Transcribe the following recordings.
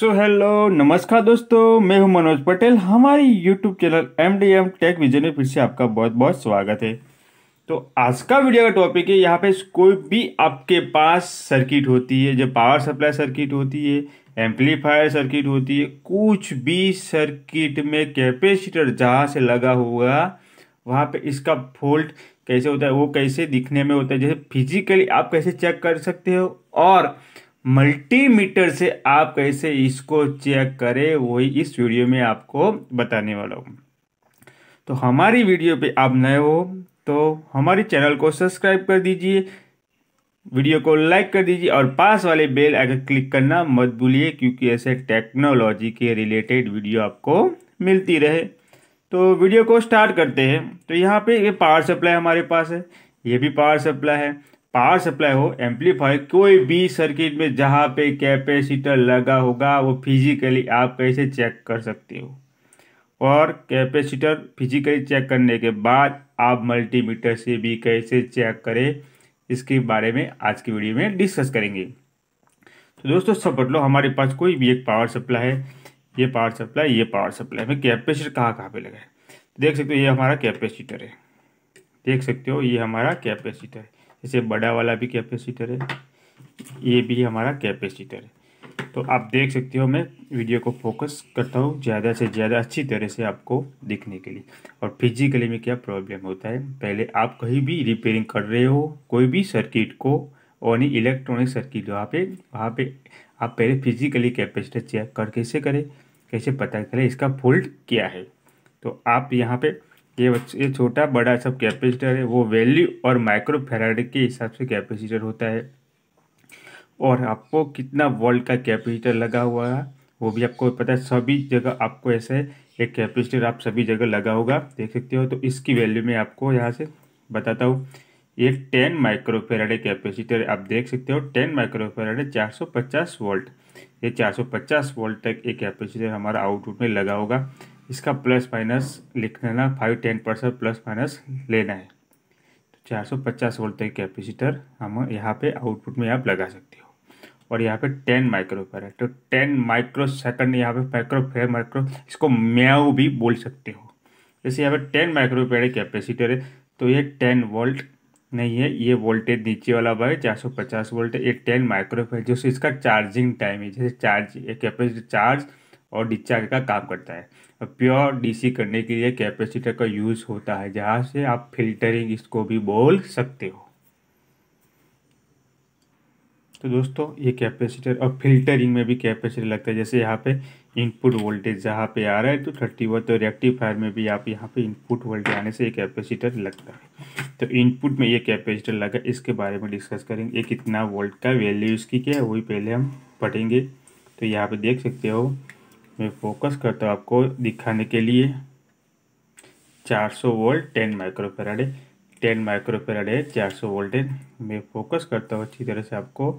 so hello नमस्कार दोस्तों मैं हूं मनोज पटेल हमारी YouTube channel M D M tech vision में फिर से आपका बहुत बहुत स्वागत है तो आज का वीडियो का टॉपिक है यहाँ पे कोई भी आपके पास सर्किट होती है जो पावर सप्लाई सर्किट होती है एम्पलीफायर सर्किट होती है कुछ भी सर्किट में कैपेसिटर जहाँ से लगा हुआ वहाँ पर इसका फॉल्ट कैसे होता है वो कैसे दिखने में होता है जैसे फिजिकली आप कैसे चेक कर सकते हो और मल्टीमीटर से आप कैसे इसको चेक करें वही इस वीडियो में आपको बताने वाला हूँ तो हमारी वीडियो पे आप नए हो तो हमारे चैनल को सब्सक्राइब कर दीजिए वीडियो को लाइक कर दीजिए और पास वाले बेल आइकन क्लिक करना मत भूलिए क्योंकि ऐसे टेक्नोलॉजी के रिलेटेड वीडियो आपको मिलती रहे तो वीडियो को स्टार्ट करते हैं तो यहाँ पे ये पावर सप्लाई हमारे पास है ये भी पावर सप्लाई है पावर सप्लाई हो एम्पलीफायर कोई भी सर्किट में जहाँ पे कैपेसिटर लगा होगा वो फिजिकली आप कैसे चेक कर सकते हो और कैपेसिटर फिजिकली चेक करने के बाद आप मल्टीमीटर से भी कैसे चेक करें इसके बारे में आज की वीडियो में डिस्कस करेंगे तो दोस्तों सब लो हमारे पास कोई भी एक पावर सप्लाई है ये पावर सप्लाई ये पावर सप्लाई में कैपेसिटर कहाँ कहाँ पे लगा है देख सकते हो ये हमारा कैपेसिटर है देख सकते हो ये हमारा कैपेसिटर है जैसे बड़ा वाला भी कैपेसिटर है ये भी हमारा कैपेसिटर है तो आप देख सकते हो मैं वीडियो को फोकस करता हूँ ज़्यादा से ज़्यादा अच्छी तरह से आपको दिखने के लिए और फिजिकली में क्या प्रॉब्लम होता है पहले आप कहीं भी रिपेयरिंग कर रहे हो कोई भी सर्किट को और इलेक्ट्रॉनिक सर्किट वहाँ पे वहाँ पे आप पहले फिजिकली कैपेसिटर चेक कर कैसे करें कैसे पता करें इसका फॉल्ट क्या है तो आप यहाँ पर ये ये छोटा बड़ा सब कैपेसिटर है वो वैल्यू और माइक्रो फेराड के हिसाब से कैपेसिटर होता है और आपको कितना वोल्ट का कैपेसिटर लगा हुआ है वो भी आपको पता है सभी जगह आपको ऐसे एक कैपेसिटर आप सभी जगह लगा होगा देख सकते हो तो इसकी वैल्यू में आपको यहाँ से बताता हूँ ये टेन माइक्रोफेराडे कैपेसिटर आप देख सकते हो टेन माइक्रोफेराडे पचास वोल्ट ये पचास वोल्ट तक एक कैपेसिटर हमारा आउटपुट में लगा होगा इसका प्लस माइनस लिख लेना five ten percent plus minus लेना है तो चार सौ पचास वोल्ट तक कैपेसिटर हम यहाँ पे आउटपुट में आप लगा सकते हो और यहाँ पे टेन माइक्रोफेयर है तो टेन माइक्रो सेकंड यहाँ पे माइक्रोफेयर माइक्रो इसको म्याऊ भी बोल सकते हो जैसे यहाँ पे टेन माइक्रोफेयर कैपेसिटर है तो ये टेन वोल्ट नहीं है ये वोल्टेज नीचे वाला भाई चार सौ पचास वोल्ट है ये टेन माइक्रोफेयर जो इसका चार्जिंग टाइम है जैसे चार्ज कैपेसिटी चार्ज और डिस्चार्ज का काम करता है प्योर डीसी करने के लिए कैपेसिटर का यूज़ होता है जहाँ से आप फिल्टरिंग इसको भी बोल सकते हो तो दोस्तों ये कैपेसिटर और फिल्टरिंग में भी कैपेसिटर लगता है जैसे यहाँ पे इनपुट वोल्टेज जहाँ पे आ रहा है तो थर्टी वोल्ट तो रेक्टिफायर में भी आप यहाँ पे इनपुट वोल्टेज आने से ये कैपेसिटर लगता है तो इनपुट में ये कैपेसिटर लगा इसके बारे में डिस्कस करेंगे ये कितना वोल्ट का वैल्यू इसकी क्या है वही पहले हम पढ़ेंगे तो यहाँ पे देख सकते हो मैं फोकस करता हूँ आपको दिखाने के लिए 400 वोल्ट 10 माइक्रोफेराडे 10 माइक्रोफेराडे 400 वोल्ट मैं फोकस करता हूँ अच्छी तरह से आपको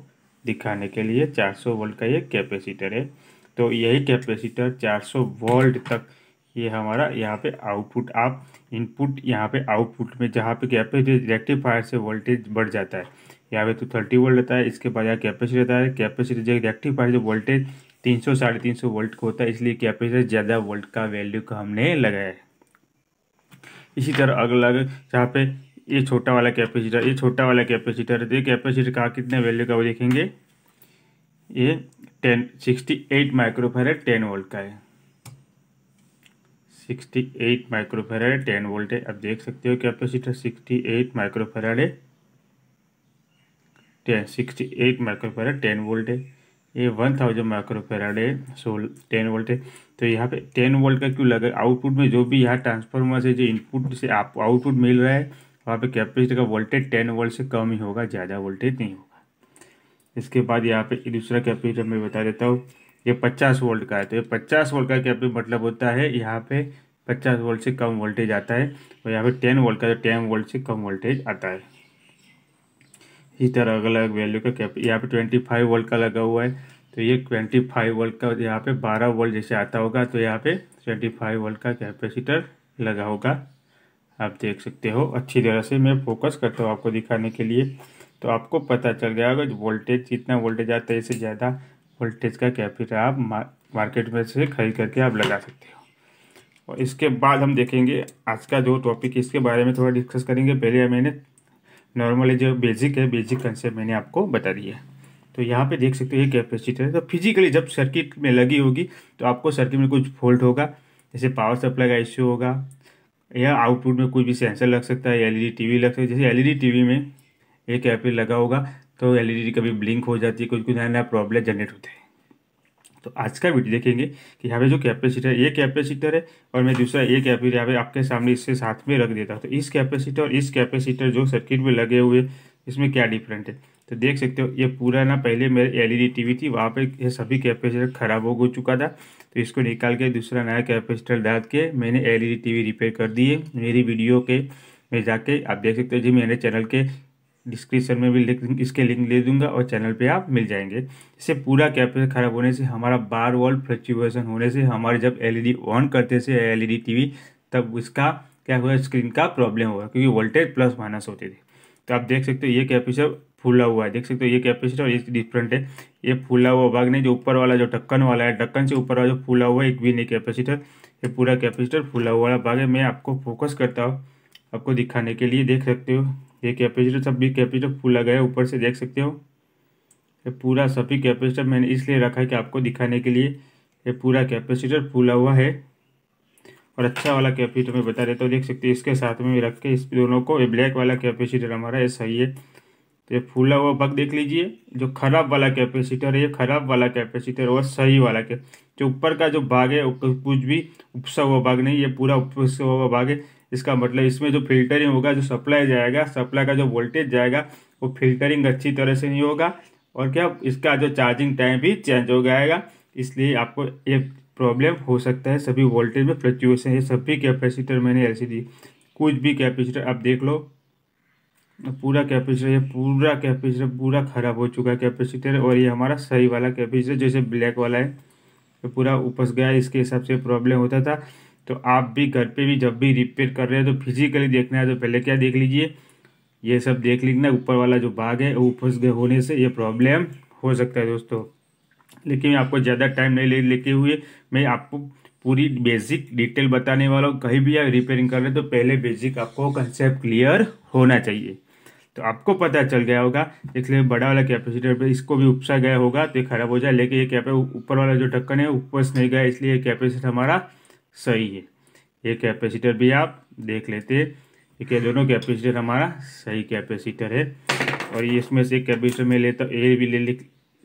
दिखाने के लिए 400 वोल्ट का ये कैपेसिटर है तो यही कैपेसिटर 400 वोल्ट तक ये हमारा यहाँ पे आउटपुट आप इनपुट यहाँ पे आउटपुट में जहाँ पे कैपेसिटर रेक्टिफायर तो से वोल्टेज बढ़ जाता है यहाँ पे तो थर्टी वोल्ट रहता है इसके बाद यहाँ कैपेसिटी रहता है कैपेसिटी जो रिएक्टिव पार्ट जो वोल्टेज तीन सौ साढ़े तीन सौ वोल्ट का होता है इसलिए कैपेसिटी ज़्यादा वोल्ट का वैल्यू का हमने लगाया है इसी तरह अलग यहाँ पे ये छोटा वाला कैपेसिटर ये छोटा वाला कैपेसिटर ये कैपेसिटर का कितने वैल्यू का वो देखेंगे ये ten sixty eight microfarad ten volt का है sixty eight microfarad ten volt है आप देख सकते हो कैपेसिटर सिक्सटी एट माइक्रोफेरेड है ten sixty eight microfarad ten volt है ये वन थाउजेंड माइक्रोफेराड है सो टेन वोल्ट है तो यहाँ पे टेन वोल्ट का क्यों लगा आउटपुट में जो भी यहाँ ट्रांसफार्मर से जो इनपुट से आप आउटपुट मिल रहा है वहाँ पे कैपेसिटी का वोल्टेज टेन वोल्ट से कम ही होगा ज़्यादा वोल्टेज नहीं होगा इसके बाद यहाँ पे दूसरा कैपेसिटर मैं बता देता हूँ ये पचास वोल्ट का है तो ये पचास वोल्ट का कैपेसिटर मतलब होता है यहाँ पे पचास वोल्ट से कम वोल्टेज आता है और यहाँ पे टेन वोल्ट का तो टेन वोल्ट से कम वोल्टेज आता है इस तरह अलग अलग वैल्यू का यहाँ पे ट्वेंटी फाइव वोल्ट का लगा हुआ है तो ये ट्वेंटी फाइव वोल्ट का यहाँ पे बारह वोल्ट जैसे आता होगा तो यहाँ पे ट्वेंटी फाइव वोल्ट का कैपेसिटर लगा होगा आप देख सकते हो अच्छी तरह से मैं फोकस करता हूँ आपको दिखाने के लिए तो आपको पता चल गया होगा वोल्टेज जितना वोल्टेज आता है इससे ज़्यादा वोल्टेज का कैपेसिटर आप मार्केट में से खरीद करके आप लगा सकते हो और इसके बाद हम देखेंगे आज का जो टॉपिक इसके बारे में थोड़ा डिस्कस करेंगे पहले मैंने नॉर्मली जो बेसिक है बेसिक कंसेप्ट मैंने आपको बता दिया है तो यहाँ पे देख सकते हो ये कैपेसिटर है तो फिजिकली जब सर्किट में लगी होगी तो आपको सर्किट में कुछ फॉल्ट होगा जैसे पावर सप्लाई का इश्यू होगा या आउटपुट में कोई भी सेंसर लग सकता है एलईडी टीवी लग सकता है जैसे एलईडी टीवी में एक एप्पल लगा होगा तो एलईडी कभी ब्लिंक हो जाती है कुछ कुछ नया नया प्रॉब्लम जनरेट होते हैं तो आज का वीडियो देखेंगे कि यहाँ पे जो कैपेसिटर ये कैपेसिटर है और मैं दूसरा ये कैपेसिटर यहाँ पे आपके सामने इससे साथ में रख देता हूँ तो इस कैपेसिटर और इस कैपेसिटर जो सर्किट में लगे हुए इसमें क्या डिफरेंट है तो देख सकते हो ये पूरा ना पहले मेरे एलईडी टीवी e थी वहाँ पे ये सभी कैपेसिटर ख़राब हो चुका था तो इसको निकाल के दूसरा नया कैपेसिटर डाल के मैंने एलईडी टीवी रिपेयर कर दिए मेरी वीडियो के में जाके आप देख सकते हो जी मेरे चैनल के डिस्क्रिप्शन में भी लिंक इसके लिंक ले दूंगा और चैनल पे आप मिल जाएंगे इससे पूरा कैपेसिटर खराब होने से हमारा बार वॉल फ्लक्चुएसन होने से हमारे जब एलईडी ऑन करते से एलईडी टीवी तब उसका क्या हुआ स्क्रीन का प्रॉब्लम हुआ क्योंकि वोल्टेज प्लस माइनस होते थे तो आप देख सकते हो ये कैपेसिटर फूला हुआ है देख सकते हो ये कैपेसिटर और ये डिफरेंट है ये फूला हुआ भाग नहीं जो ऊपर वाला जो ढक्कन वाला है ढक्कन से ऊपर वाला जो फूला हुआ है एक भी नहीं कैपेसिटर ये पूरा कैपेसिटर फूला हुआ भाग है मैं आपको फोकस करता हूँ आपको दिखाने के लिए देख सकते हो ये कैपेसिटर सभी कैपेसिटर फूला गया ऊपर से देख सकते हो ये पूरा सभी कैपेसिटर मैंने इसलिए रखा है कि आपको दिखाने के लिए ये पूरा कैपेसिटर फूला हुआ है और अच्छा वाला कैपेसिटर मैं बता देता हूँ देख सकते हो इसके साथ में रख के इस दोनों को ये ब्लैक वाला कैपेसिटर हमारा ये सही है तो ये फूला हुआ भाग देख लीजिए जो खराब वाला कैपेसिटर है ये खराब वाला कैपेसिटर और सही वाला के जो ऊपर का जो भाग है कुछ भी उपसा हुआ भाग नहीं ये पूरा उपसा हुआ भाग है इसका मतलब इसमें जो फिल्टरिंग होगा जो सप्लाई जाएगा सप्लाई का जो वोल्टेज जाएगा वो फिल्टरिंग अच्छी तरह से नहीं होगा और क्या इसका जो चार्जिंग टाइम भी चेंज हो जाएगा इसलिए आपको ये प्रॉब्लम हो सकता है सभी वोल्टेज में फ्लक्चुएसन ये सभी कैपेसिटर मैंने दी कुछ भी कैपेसिटर आप देख लो तो पूरा कैपेसिटर ये पूरा कैपेसिटर पूरा ख़राब हो चुका है कैपेसिटर और ये हमारा सही वाला कैपेसिटर जैसे ब्लैक वाला है तो पूरा उपस गया इसके हिसाब से प्रॉब्लम होता था तो आप भी घर पे भी जब भी रिपेयर कर रहे हैं तो फिजिकली देखना है तो पहले क्या देख लीजिए ये सब देख लीजिए ना ऊपर वाला जो भाग है वो उपस गए होने से ये प्रॉब्लम हो सकता है दोस्तों लेकिन आपको ज़्यादा टाइम नहीं ले लेके हुए मैं आपको पूरी बेसिक डिटेल बताने वाला हूँ कहीं भी आप रिपेयरिंग कर रहे हैं तो पहले बेसिक आपको कंसेप्ट क्लियर होना चाहिए तो आपको पता चल गया होगा इसलिए बड़ा वाला कैपेसिटर पे इसको भी उपसा गया होगा तो ये खराब हो जाए लेकिन ये कैपे ऊपर वाला जो ढक्कन है ऊपर से नहीं गया इसलिए ये कैपेसिटर हमारा सही है ये कैपेसिटर भी आप देख लेते हैं ये दोनों कैपेसिटर हमारा सही कैपेसिटर है और इसमें से कैपेसिटर में लेता ए भी ले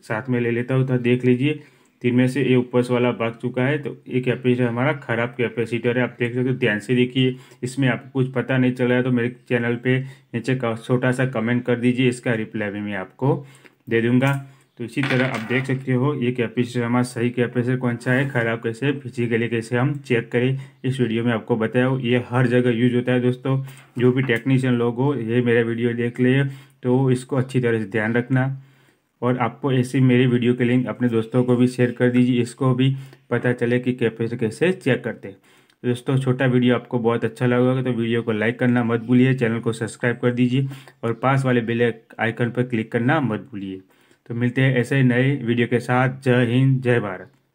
साथ में ले लेता हूँ तो देख लीजिए तीन में से ये ऊपर वाला भाग चुका है तो ये कैपेसिटर हमारा ख़राब कैपेसिटर है आप देख सकते हो ध्यान से देखिए इसमें आपको कुछ पता नहीं चल रहा है तो मेरे चैनल पे नीचे छोटा सा कमेंट कर दीजिए इसका रिप्लाई भी मैं आपको दे दूंगा तो इसी तरह आप देख सकते हो ये कैपेसिटर हमारा सही कैपेसिटर कौन सा है ख़राब कैसे फिजिकली कैसे हम चेक करें इस वीडियो में आपको बताया ये हर जगह यूज होता है दोस्तों जो भी टेक्नीशियन लोग हो ये मेरा वीडियो देख ले तो इसको अच्छी तरह से ध्यान रखना और आपको ऐसी मेरी वीडियो के लिंक अपने दोस्तों को भी शेयर कर दीजिए इसको भी पता चले कि कैपेसिटी कैसे चेक करते हैं दोस्तों छोटा वीडियो आपको बहुत अच्छा लगा होगा तो वीडियो को लाइक करना मत भूलिए चैनल को सब्सक्राइब कर दीजिए और पास वाले बेल आइकन पर क्लिक करना मत भूलिए तो मिलते हैं ऐसे नए वीडियो के साथ जय हिंद जय भारत